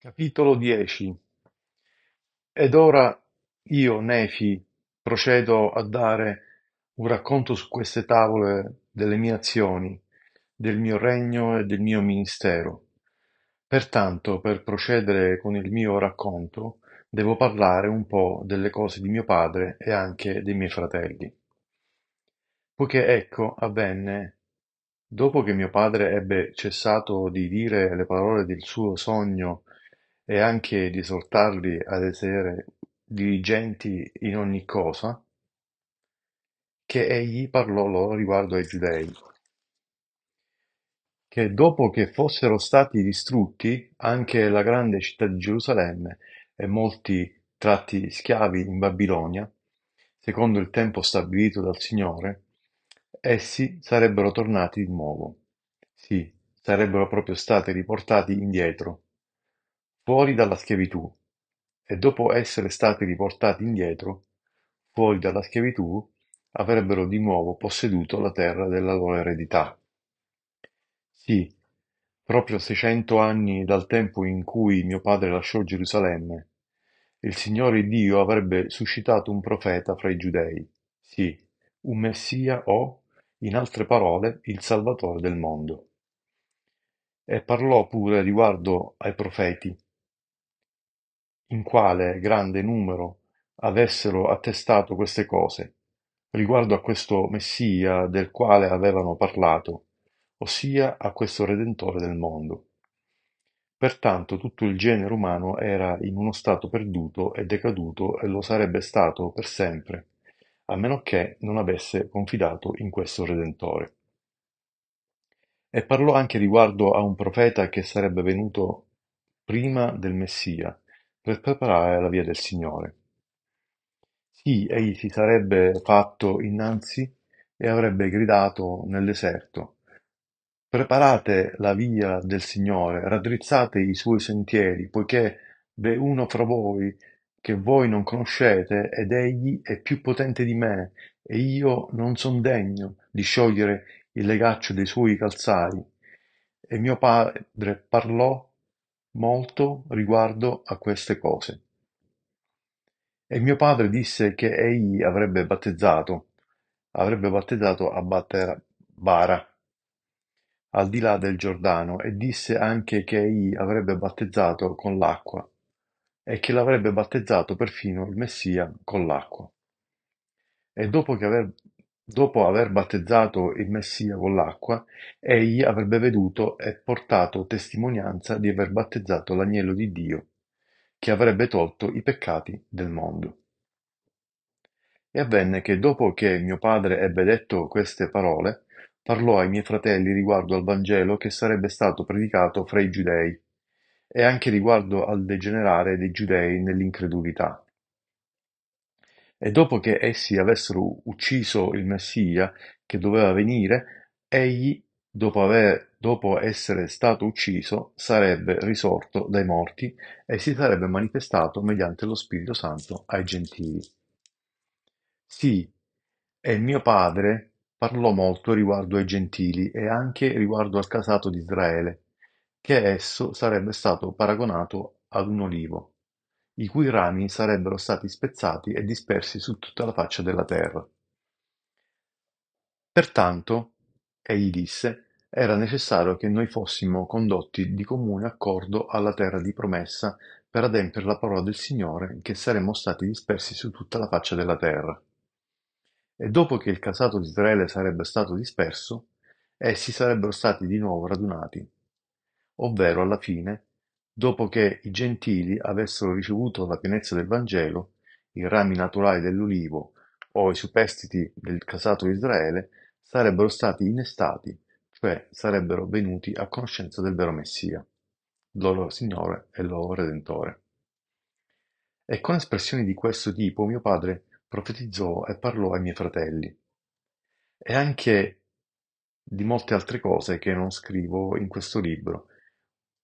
Capitolo 10 Ed ora io, Nefi, procedo a dare un racconto su queste tavole delle mie azioni, del mio regno e del mio ministero. Pertanto, per procedere con il mio racconto, devo parlare un po' delle cose di mio padre e anche dei miei fratelli. Poiché ecco avvenne dopo che mio padre ebbe cessato di dire le parole del suo sogno e anche di esortarli ad essere diligenti in ogni cosa, che egli parlò loro riguardo ai giudei, che dopo che fossero stati distrutti anche la grande città di Gerusalemme e molti tratti schiavi in Babilonia, secondo il tempo stabilito dal Signore, essi sarebbero tornati di nuovo. Sì, sarebbero proprio stati riportati indietro fuori dalla schiavitù e dopo essere stati riportati indietro, fuori dalla schiavitù, avrebbero di nuovo posseduto la terra della loro eredità. Sì, proprio 600 anni dal tempo in cui mio padre lasciò Gerusalemme, il Signore Dio avrebbe suscitato un profeta fra i giudei, sì, un Messia o, in altre parole, il Salvatore del mondo. E parlò pure riguardo ai profeti, in quale grande numero avessero attestato queste cose, riguardo a questo Messia del quale avevano parlato, ossia a questo Redentore del mondo. Pertanto tutto il genere umano era in uno stato perduto e decaduto e lo sarebbe stato per sempre, a meno che non avesse confidato in questo Redentore. E parlò anche riguardo a un profeta che sarebbe venuto prima del Messia, per preparare la via del Signore. Sì, egli si sarebbe fatto innanzi e avrebbe gridato nel deserto, Preparate la via del Signore, raddrizzate i suoi sentieri, poiché v'è uno fra voi che voi non conoscete, ed egli è più potente di me, e io non son degno di sciogliere il legaccio dei suoi calzari. E mio padre parlò molto riguardo a queste cose. E mio padre disse che egli avrebbe battezzato, avrebbe battezzato a Bara, al di là del Giordano, e disse anche che egli avrebbe battezzato con l'acqua, e che l'avrebbe battezzato perfino il Messia con l'acqua. E dopo che aver Dopo aver battezzato il Messia con l'acqua, egli avrebbe veduto e portato testimonianza di aver battezzato l'Agnello di Dio, che avrebbe tolto i peccati del mondo. E avvenne che dopo che mio padre ebbe detto queste parole, parlò ai miei fratelli riguardo al Vangelo che sarebbe stato predicato fra i giudei, e anche riguardo al degenerare dei giudei nell'incredulità e dopo che essi avessero ucciso il Messia che doveva venire, egli, dopo, aver, dopo essere stato ucciso, sarebbe risorto dai morti e si sarebbe manifestato mediante lo Spirito Santo ai gentili. Sì, e mio padre parlò molto riguardo ai gentili e anche riguardo al casato di Israele, che esso sarebbe stato paragonato ad un olivo i cui rami sarebbero stati spezzati e dispersi su tutta la faccia della terra. Pertanto, egli disse, era necessario che noi fossimo condotti di comune accordo alla terra di promessa per adempiere la parola del Signore che saremmo stati dispersi su tutta la faccia della terra. E dopo che il casato di Israele sarebbe stato disperso, essi sarebbero stati di nuovo radunati, ovvero alla fine Dopo che i Gentili avessero ricevuto la pienezza del Vangelo, i rami naturali dell'olivo o i superstiti del casato Israele sarebbero stati innestati, cioè sarebbero venuti a conoscenza del vero Messia, loro Signore e loro Redentore. E con espressioni di questo tipo mio padre profetizzò e parlò ai miei fratelli, e anche di molte altre cose che non scrivo in questo libro,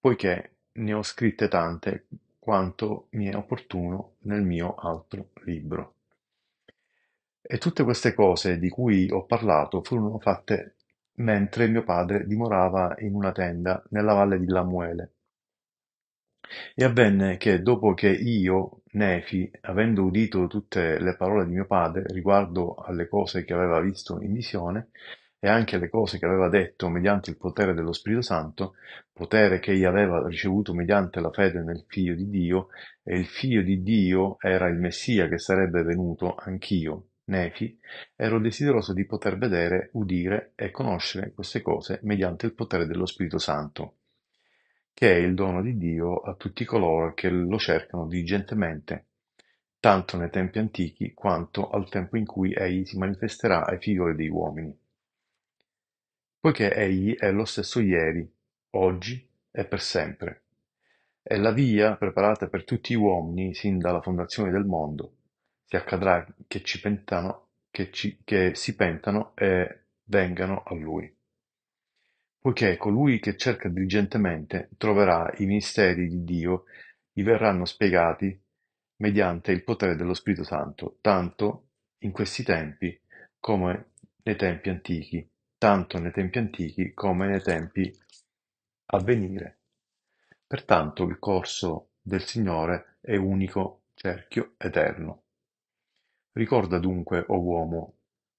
poiché ne ho scritte tante quanto mi è opportuno nel mio altro libro. E tutte queste cose di cui ho parlato furono fatte mentre mio padre dimorava in una tenda nella valle di Lamuele. E avvenne che dopo che io, Nefi, avendo udito tutte le parole di mio padre riguardo alle cose che aveva visto in visione, e anche le cose che aveva detto mediante il potere dello Spirito Santo, potere che egli aveva ricevuto mediante la fede nel Figlio di Dio, e il Figlio di Dio era il Messia che sarebbe venuto anch'io, Nefi, ero desideroso di poter vedere, udire e conoscere queste cose mediante il potere dello Spirito Santo, che è il dono di Dio a tutti coloro che lo cercano diligentemente tanto nei tempi antichi quanto al tempo in cui egli si manifesterà ai figlioli degli uomini poiché egli è lo stesso ieri, oggi e per sempre. È la via preparata per tutti gli uomini sin dalla fondazione del mondo. Si accadrà che, ci pentano, che, ci, che si pentano e vengano a lui. Poiché colui che cerca diligentemente troverà i misteri di Dio, gli verranno spiegati mediante il potere dello Spirito Santo, tanto in questi tempi come nei tempi antichi tanto nei tempi antichi come nei tempi a venire. Pertanto il corso del Signore è unico, cerchio, eterno. Ricorda dunque, o oh uomo,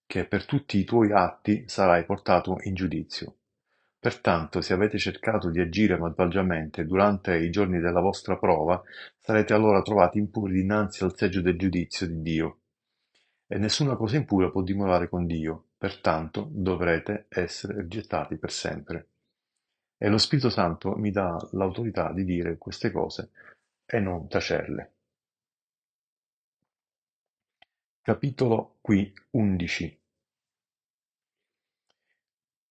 che per tutti i tuoi atti sarai portato in giudizio. Pertanto, se avete cercato di agire malvagiamente durante i giorni della vostra prova, sarete allora trovati impuri dinanzi al seggio del giudizio di Dio. E nessuna cosa impura può dimorare con Dio, pertanto dovrete essere rigettati per sempre. E lo Spirito Santo mi dà l'autorità di dire queste cose e non tacerle. Capitolo qui 11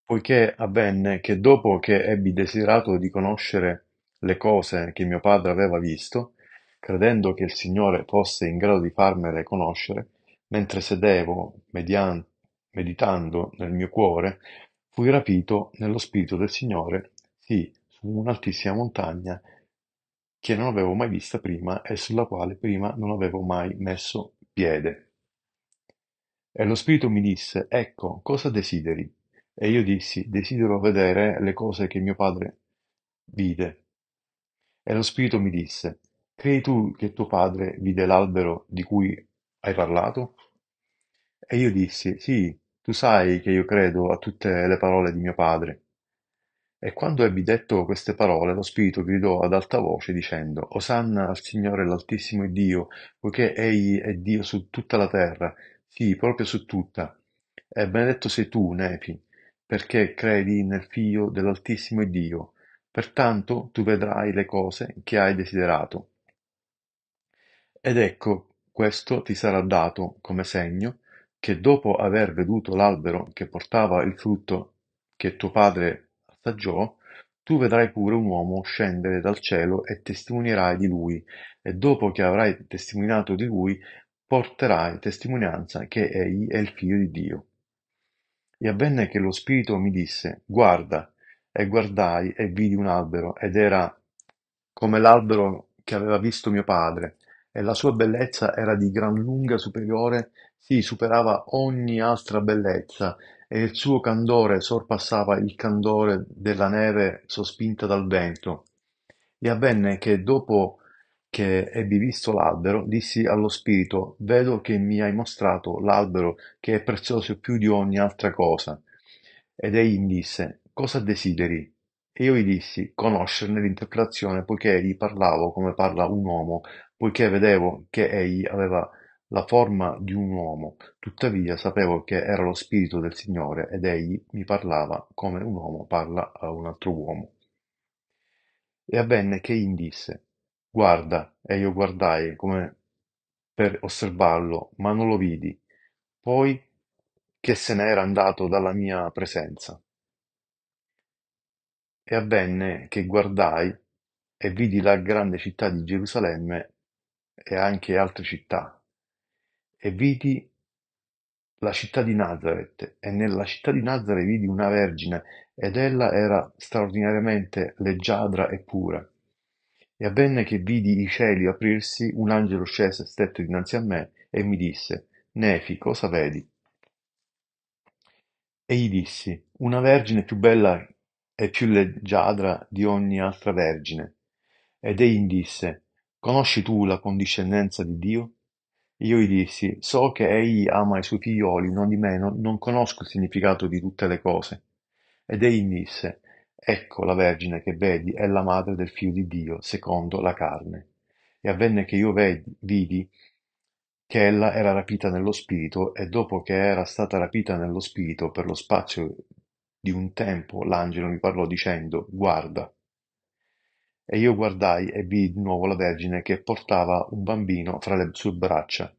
Poiché avvenne che dopo che ebbi desiderato di conoscere le cose che mio padre aveva visto, credendo che il Signore fosse in grado di farmele conoscere, mentre sedevo mediante meditando nel mio cuore, fui rapito nello Spirito del Signore, sì, su un'altissima montagna che non avevo mai vista prima e sulla quale prima non avevo mai messo piede. E lo Spirito mi disse, ecco, cosa desideri? E io dissi, desidero vedere le cose che mio padre vide. E lo Spirito mi disse, credi tu che tuo padre vide l'albero di cui hai parlato? E io dissi, sì, tu sai che io credo a tutte le parole di mio padre. E quando ebbi detto queste parole, lo Spirito gridò ad alta voce dicendo, Osanna al Signore l'Altissimo Dio, poiché Egli è Dio su tutta la terra, sì, proprio su tutta. E benedetto sei tu, Nepi, perché credi nel Figlio dell'Altissimo Dio. Pertanto tu vedrai le cose che hai desiderato. Ed ecco, questo ti sarà dato come segno, che dopo aver veduto l'albero che portava il frutto che tuo padre assaggiò, tu vedrai pure un uomo scendere dal cielo e testimonierai di lui, e dopo che avrai testimoniato di lui, porterai testimonianza che egli è il figlio di Dio. E avvenne che lo Spirito mi disse, guarda, e guardai e vidi un albero, ed era come l'albero che aveva visto mio padre, e la sua bellezza era di gran lunga superiore si superava ogni altra bellezza, e il suo candore sorpassava il candore della neve sospinta dal vento. E avvenne che, dopo che ebbi visto l'albero, dissi allo spirito, vedo che mi hai mostrato l'albero che è prezioso più di ogni altra cosa. Ed egli mi disse, cosa desideri? E io gli dissi, conoscerne l'interpretazione, poiché gli parlavo come parla un uomo, poiché vedevo che egli aveva la forma di un uomo; tuttavia sapevo che era lo spirito del Signore, ed egli mi parlava come un uomo parla a un altro uomo. E avvenne che egli disse, Guarda, e io guardai come per osservarlo, ma non lo vidi, poi che se n'era andato dalla mia presenza. E avvenne che guardai e vidi la grande città di Gerusalemme e anche altre città e vidi la città di Nazareth, e nella città di Nazareth vidi una vergine, ed ella era straordinariamente leggiadra e pura. E avvenne che vidi i cieli aprirsi, un angelo scese e stette dinanzi a me, e mi disse, Nefi, cosa vedi? E gli dissi, una vergine più bella e più leggiadra di ogni altra vergine. Ed egli disse, Conosci tu la condiscendenza di Dio? Io gli dissi: So che egli ama i suoi figlioli, non di nondimeno non conosco il significato di tutte le cose. Ed egli mi disse: Ecco la Vergine che vedi è la madre del figlio di Dio, secondo la carne. E avvenne che io vedi, vidi che ella era rapita nello spirito, e dopo che era stata rapita nello spirito per lo spazio di un tempo, l'angelo mi parlò dicendo: Guarda e io guardai e vidi di nuovo la Vergine che portava un bambino fra le sue braccia.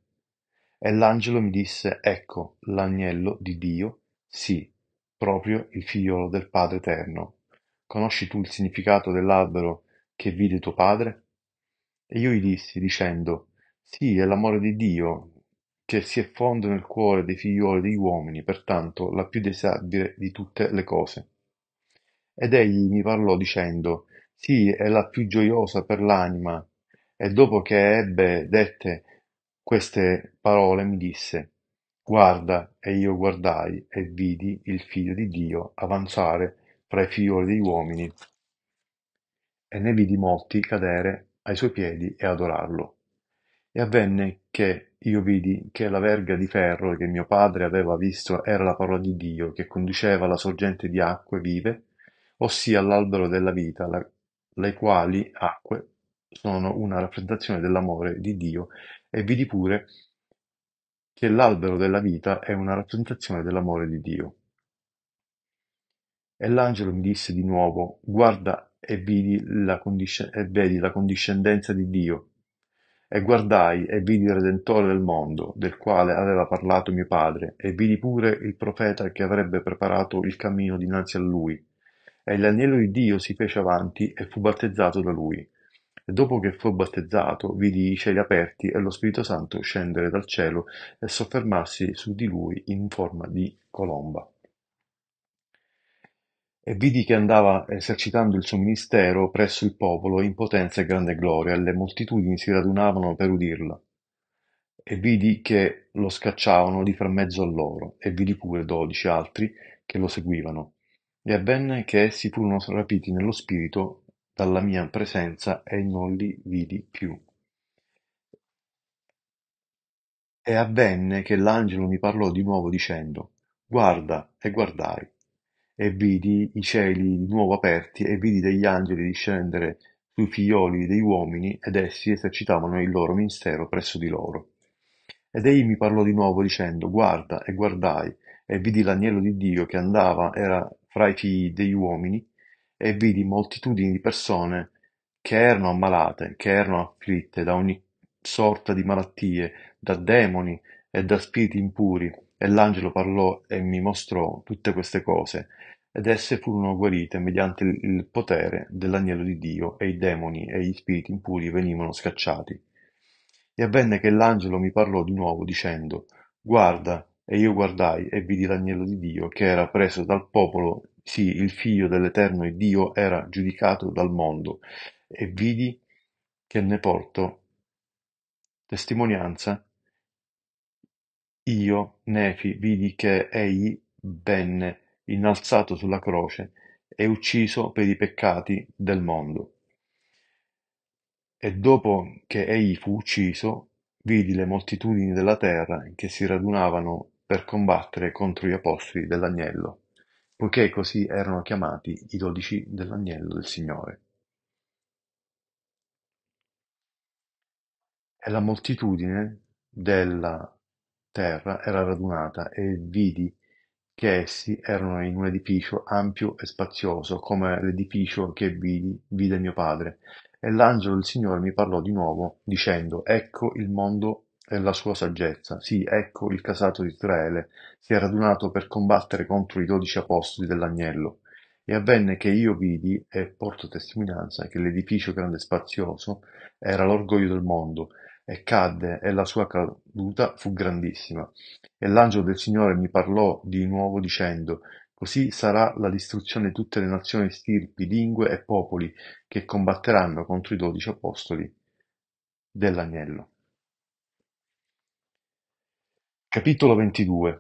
E l'angelo mi disse, ecco l'agnello di Dio, sì, proprio il figliolo del Padre Eterno. Conosci tu il significato dell'albero che vide tuo padre? E io gli dissi, dicendo, sì, è l'amore di Dio che si effonde nel cuore dei figlioli degli uomini, pertanto la più desabile di tutte le cose. Ed egli mi parlò dicendo, sì è la più gioiosa per l'anima e dopo che ebbe dette queste parole mi disse guarda e io guardai e vidi il figlio di dio avanzare fra i figliuoli degli uomini e ne vidi molti cadere ai suoi piedi e adorarlo e avvenne che io vidi che la verga di ferro che mio padre aveva visto era la parola di Dio che conduceva alla sorgente di acque vive, ossia all'albero della vita, la, le quali acque sono una rappresentazione dell'amore di Dio e vidi pure che l'albero della vita è una rappresentazione dell'amore di Dio. E l'angelo mi disse di nuovo, guarda e vedi la, condisc- e vedi la condiscendenza di Dio. E guardai e vidi il Redentore del mondo, del quale aveva parlato mio padre, e vidi pure il profeta che avrebbe preparato il cammino dinanzi a lui e l'agnello di Dio si fece avanti e fu battezzato da lui. E dopo che fu battezzato, vidi i cieli aperti e lo Spirito Santo scendere dal cielo e soffermarsi su di lui in forma di colomba. E vidi che andava esercitando il suo ministero presso il popolo in potenza e grande gloria, e le moltitudini si radunavano per udirla. E vidi che lo scacciavano di fra mezzo a loro, e vidi pure dodici altri che lo seguivano e avvenne che essi furono rapiti nello spirito dalla mia presenza, e non li vidi più. E avvenne che l'angelo mi parlò di nuovo dicendo, guarda, e guardai, e vidi i cieli di nuovo aperti, e vidi degli angeli discendere sui figlioli degli uomini, ed essi esercitavano il loro ministero presso di loro. Ed egli mi parlò di nuovo dicendo, guarda, e guardai, e vidi l'agnello di Dio che andava, era fra i figli degli uomini, e vidi moltitudini di persone che erano ammalate, che erano afflitte da ogni sorta di malattie, da demoni e da spiriti impuri, e l'angelo parlò e mi mostrò tutte queste cose, ed esse furono guarite mediante il potere dell'agnello di Dio, e i demoni e gli spiriti impuri venivano scacciati. E avvenne che l'angelo mi parlò di nuovo, dicendo, Guarda, e io guardai, e vidi l'agnello di Dio, che era preso dal popolo, sì, il figlio dell'Eterno e Dio era giudicato dal mondo, e vidi che ne porto testimonianza. Io, Nefi, vidi che egli venne innalzato sulla croce e ucciso per i peccati del mondo. E dopo che egli fu ucciso, vidi le moltitudini della terra che si radunavano per combattere contro gli apostoli dell'Agnello, poiché così erano chiamati i dodici dell'Agnello del Signore. E la moltitudine della terra era radunata e vidi che essi erano in un edificio ampio e spazioso, come l'edificio che vidi, vide mio padre. E l'angelo del Signore mi parlò di nuovo, dicendo, Ecco il mondo e la sua saggezza. Sì, ecco il casato di Israele si è radunato per combattere contro i dodici apostoli dell'agnello. E avvenne che io vidi e porto testimonianza che l'edificio grande e spazioso era l'orgoglio del mondo, e cadde, e la sua caduta fu grandissima. E l'angelo del Signore mi parlò di nuovo dicendo, Così sarà la distruzione di tutte le nazioni, stirpi, lingue e popoli che combatteranno contro i dodici apostoli dell'agnello. Capitolo 22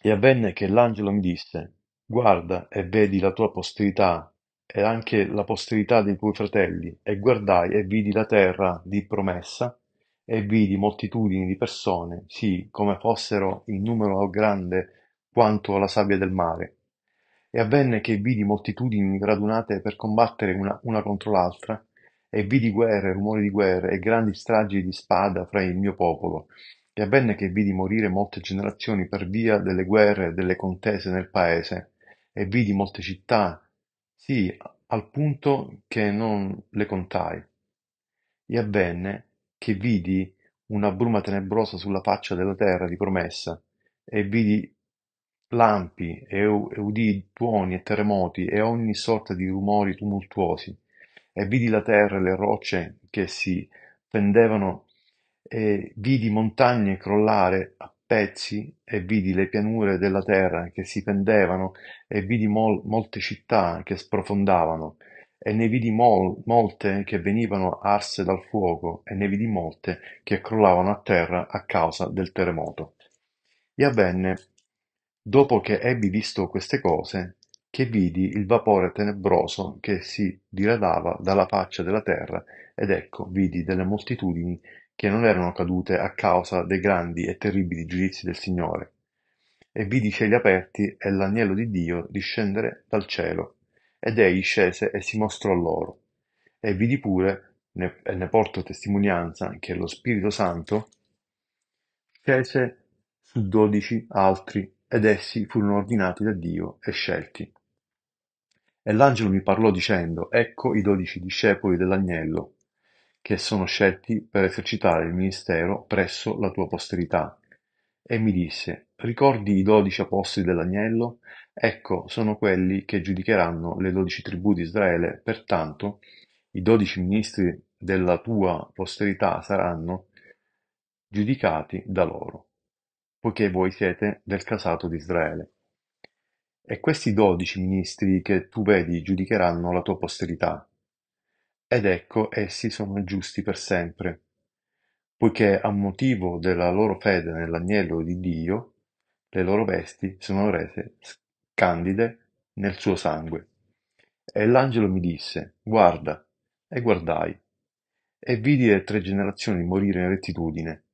E avvenne che l'angelo mi disse, Guarda e vedi la tua posterità, e anche la posterità dei tuoi fratelli, e guardai e vidi la terra di promessa, e vidi moltitudini di persone, sì, come fossero in numero grande quanto la sabbia del mare. E avvenne che vidi moltitudini radunate per combattere una, una contro l'altra, e vidi guerre, rumori di guerre, e grandi stragi di spada fra il mio popolo e avvenne che vidi morire molte generazioni per via delle guerre e delle contese nel paese, e vidi molte città, sì, al punto che non le contai. E avvenne che vidi una bruma tenebrosa sulla faccia della terra di promessa, e vidi lampi, e, e udii tuoni e terremoti, e ogni sorta di rumori tumultuosi, e vidi la terra e le rocce che si pendevano e vidi montagne crollare a pezzi e vidi le pianure della terra che si pendevano e vidi mol- molte città che sprofondavano e ne vidi mol- molte che venivano arse dal fuoco e ne vidi molte che crollavano a terra a causa del terremoto. E avvenne, dopo che ebbi visto queste cose, che vidi il vapore tenebroso che si diradava dalla faccia della terra, ed ecco, vidi delle moltitudini che non erano cadute a causa dei grandi e terribili giudizi del Signore. E vidi i cieli aperti e l'agnello di Dio discendere dal cielo. Ed egli scese e si mostrò loro. E vidi pure, ne, e ne porto testimonianza, che lo Spirito Santo scese su dodici altri, ed essi furono ordinati da Dio e scelti. E l'angelo mi parlò dicendo, Ecco i dodici discepoli dell'agnello, che sono scelti per esercitare il ministero presso la tua posterità. E mi disse, ricordi i dodici apostoli dell'agnello? Ecco, sono quelli che giudicheranno le dodici tribù di Israele, pertanto i dodici ministri della tua posterità saranno giudicati da loro, poiché voi siete del casato di Israele. E questi dodici ministri che tu vedi giudicheranno la tua posterità. Ed ecco essi sono giusti per sempre, poiché a motivo della loro fede nell'agnello di Dio, le loro vesti sono rese candide nel suo sangue. E l'angelo mi disse, guarda, e guardai, e vidi le tre generazioni morire in rettitudine,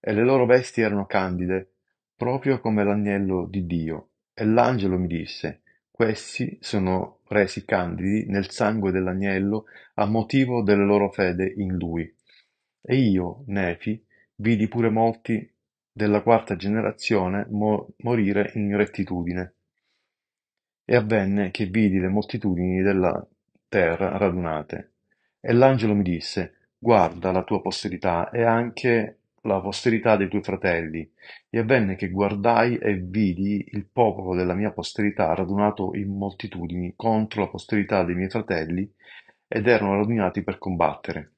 e le loro vesti erano candide, proprio come l'agnello di Dio. E l'angelo mi disse, questi sono resi candidi nel sangue dell'agnello a motivo della loro fede in lui. E io, Nefi, vidi pure molti della quarta generazione mo- morire in rettitudine. E avvenne che vidi le moltitudini della terra radunate. E l'angelo mi disse, guarda la tua posterità e anche la posterità dei tuoi fratelli. E avvenne che guardai e vidi il popolo della mia posterità radunato in moltitudini contro la posterità dei miei fratelli, ed erano radunati per combattere.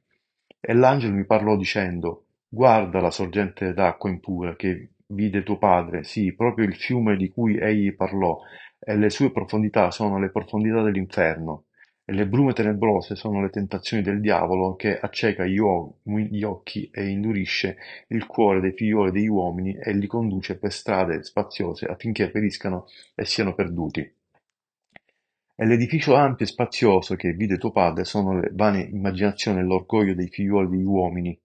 E l'angelo mi parlò dicendo, Guarda la sorgente d'acqua impura che vide tuo padre, sì, proprio il fiume di cui egli parlò, e le sue profondità sono le profondità dell'inferno. Le brume tenebrose sono le tentazioni del diavolo che acceca gli occhi e indurisce il cuore dei figlioli degli uomini e li conduce per strade spaziose affinché periscano e siano perduti. E l'edificio ampio e spazioso che vide tuo padre sono le vane immaginazioni e l'orgoglio dei figlioli degli uomini.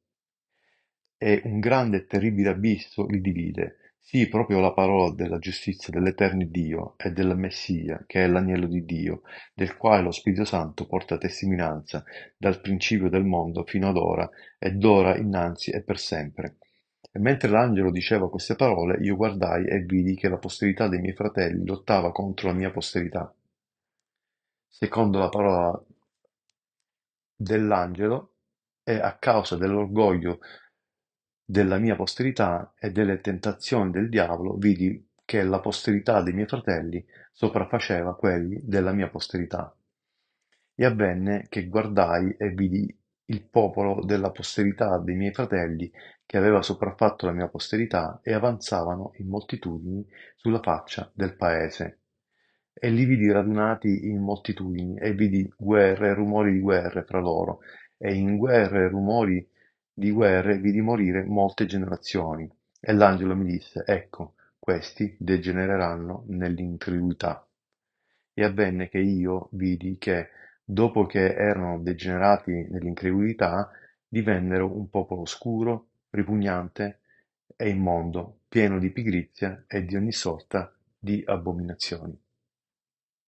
E un grande e terribile abisso li divide, sì, proprio la parola della giustizia dell'Eterno Dio e del Messia, che è l'agnello di Dio, del quale lo Spirito Santo porta testimonianza dal principio del mondo fino ad ora, ed ora innanzi e per sempre. E mentre l'angelo diceva queste parole, io guardai e vidi che la posterità dei miei fratelli lottava contro la mia posterità. Secondo la parola dell'angelo, e a causa dell'orgoglio della mia posterità e delle tentazioni del diavolo vidi che la posterità dei miei fratelli sopraffaceva quelli della mia posterità. E avvenne che guardai e vidi il popolo della posterità dei miei fratelli che aveva sopraffatto la mia posterità e avanzavano in moltitudini sulla faccia del paese. E li vidi radunati in moltitudini e vidi guerre e rumori di guerre fra loro e in guerre e rumori di guerre vidi morire molte generazioni, e l'angelo mi disse, Ecco, questi degenereranno nell'incredulità. E avvenne che io vidi che, dopo che erano degenerati nell'incredulità, divennero un popolo oscuro, ripugnante e immondo, pieno di pigrizia e di ogni sorta di abominazioni.